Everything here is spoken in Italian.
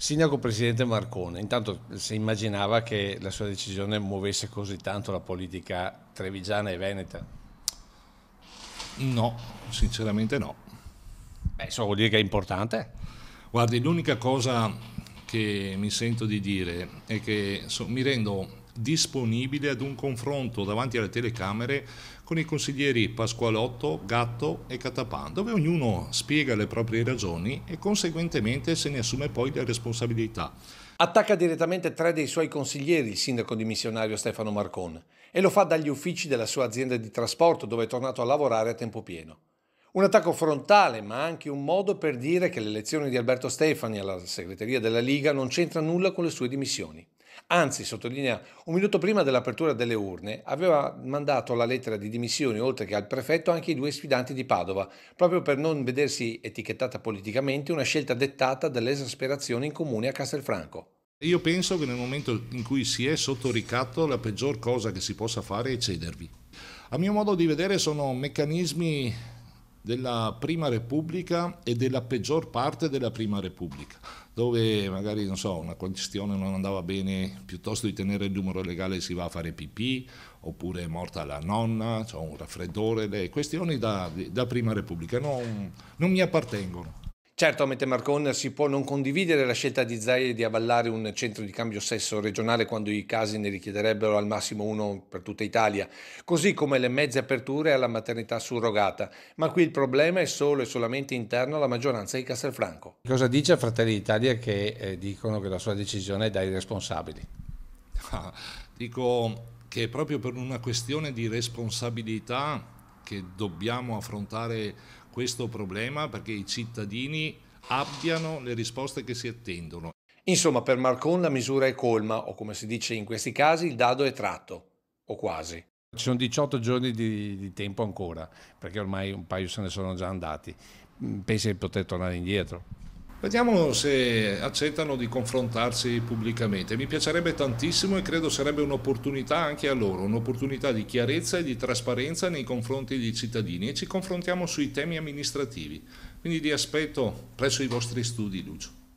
Sindaco Presidente Marcone, intanto si immaginava che la sua decisione muovesse così tanto la politica trevigiana e veneta? No, sinceramente no. Beh, insomma, vuol dire che è importante. Guardi, l'unica cosa che mi sento di dire è che so, mi rendo disponibile ad un confronto davanti alle telecamere con i consiglieri Pasqualotto, Gatto e Catapan, dove ognuno spiega le proprie ragioni e conseguentemente se ne assume poi le responsabilità. Attacca direttamente tre dei suoi consiglieri il sindaco dimissionario Stefano Marcon e lo fa dagli uffici della sua azienda di trasporto dove è tornato a lavorare a tempo pieno. Un attacco frontale, ma anche un modo per dire che l'elezione di Alberto Stefani alla segreteria della Liga non c'entra nulla con le sue dimissioni. Anzi, sottolinea, un minuto prima dell'apertura delle urne aveva mandato la lettera di dimissione oltre che al prefetto, anche ai due sfidanti di Padova, proprio per non vedersi etichettata politicamente una scelta dettata dall'esasperazione in comune a Castelfranco. Io penso che nel momento in cui si è sotto ricatto la peggior cosa che si possa fare è cedervi. A mio modo di vedere sono meccanismi della Prima Repubblica e della peggior parte della Prima Repubblica, dove magari non so, una questione non andava bene, piuttosto di tenere il numero legale si va a fare pipì, oppure è morta la nonna, c'è cioè un raffreddore, le questioni da, da Prima Repubblica non, non mi appartengono. Certo, Mette Marcon si può non condividere la scelta di Zaire di avallare un centro di cambio sesso regionale quando i casi ne richiederebbero al massimo uno per tutta Italia, così come le mezze aperture alla maternità surrogata, ma qui il problema è solo e solamente interno alla maggioranza di Castelfranco. Cosa dice Fratelli d'Italia che eh, dicono che la sua decisione è dai responsabili? Ah, dico che è proprio per una questione di responsabilità che dobbiamo affrontare questo problema perché i cittadini abbiano le risposte che si attendono. Insomma, per Marcon la misura è colma o come si dice in questi casi, il dado è tratto, o quasi. Ci sono 18 giorni di, di tempo ancora, perché ormai un paio se ne sono già andati. Mm, pensi di poter tornare indietro? Vediamo se accettano di confrontarsi pubblicamente. Mi piacerebbe tantissimo e credo sarebbe un'opportunità anche a loro, un'opportunità di chiarezza e di trasparenza nei confronti dei cittadini e ci confrontiamo sui temi amministrativi. Quindi vi aspetto presso i vostri studi, Lucio.